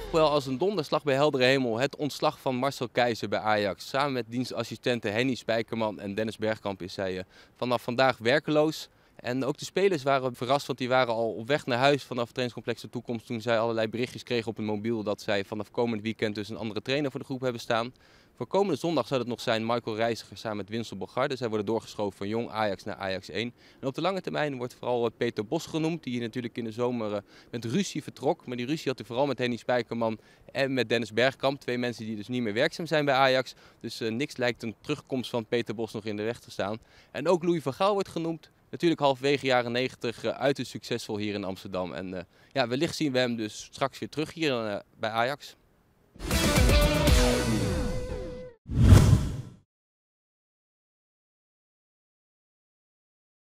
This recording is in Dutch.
toch wel als een donderslag bij heldere hemel het ontslag van Marcel Keizer bij Ajax. Samen met dienstassistenten Henny Spijkerman en Dennis Bergkamp is zij eh, vanaf vandaag werkeloos. En ook de spelers waren verrast, want die waren al op weg naar huis vanaf het trainingscomplex de toekomst. Toen zij allerlei berichtjes kregen op hun mobiel dat zij vanaf komend weekend dus een andere trainer voor de groep hebben staan. Voor komende zondag zou het nog zijn Michael Reiziger samen met Winsel Bogarde. Zij worden doorgeschoven van jong Ajax naar Ajax 1. En op de lange termijn wordt vooral eh, Peter Bos genoemd. Die natuurlijk in de zomer eh, met ruzie vertrok. Maar die ruzie had hij vooral met Henny Spijkerman en met Dennis Bergkamp. Twee mensen die dus niet meer werkzaam zijn bij Ajax. Dus eh, niks lijkt een terugkomst van Peter Bos nog in de weg te staan. En ook Louis van Gaal wordt genoemd. Natuurlijk halfwege jaren 90 uh, uiterst succesvol hier in Amsterdam. En uh, ja, wellicht zien we hem dus straks weer terug hier bij Ajax.